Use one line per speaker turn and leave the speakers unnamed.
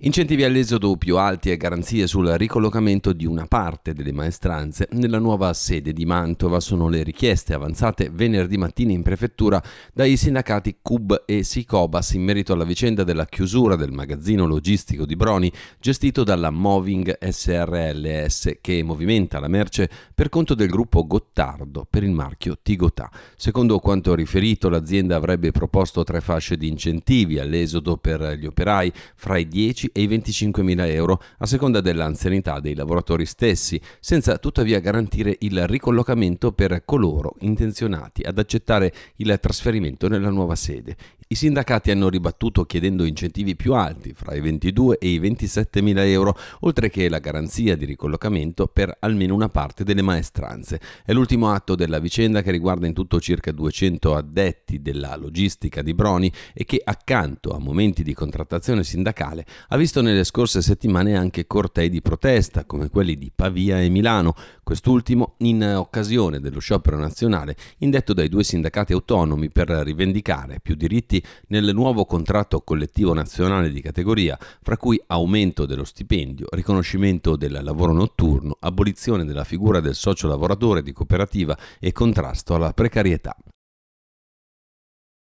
Incentivi all'esodo più alti e garanzie sul ricollocamento di una parte delle maestranze nella nuova sede di Mantova sono le richieste avanzate venerdì mattina in prefettura dai sindacati CUB e Sicobas in merito alla vicenda della chiusura del magazzino logistico di Broni gestito dalla Moving SRLS che movimenta la merce per conto del gruppo Gottardo per il marchio Tigotà. Secondo quanto riferito l'azienda avrebbe proposto tre fasce di incentivi all'esodo per gli operai fra i 10 e i 25.000 euro a seconda dell'anzianità dei lavoratori stessi, senza tuttavia garantire il ricollocamento per coloro intenzionati ad accettare il trasferimento nella nuova sede. I sindacati hanno ribattuto chiedendo incentivi più alti, fra i 22 e i 27.000 euro, oltre che la garanzia di ricollocamento per almeno una parte delle maestranze. È l'ultimo atto della vicenda che riguarda in tutto circa 200 addetti della logistica di Broni e che accanto a momenti di contrattazione sindacale ha visto nelle scorse settimane anche cortei di protesta, come quelli di Pavia e Milano, quest'ultimo in occasione dello sciopero nazionale indetto dai due sindacati autonomi per rivendicare più diritti nel nuovo contratto collettivo nazionale di categoria, fra cui aumento dello stipendio, riconoscimento del lavoro notturno, abolizione della figura del socio lavoratore di cooperativa e contrasto alla precarietà.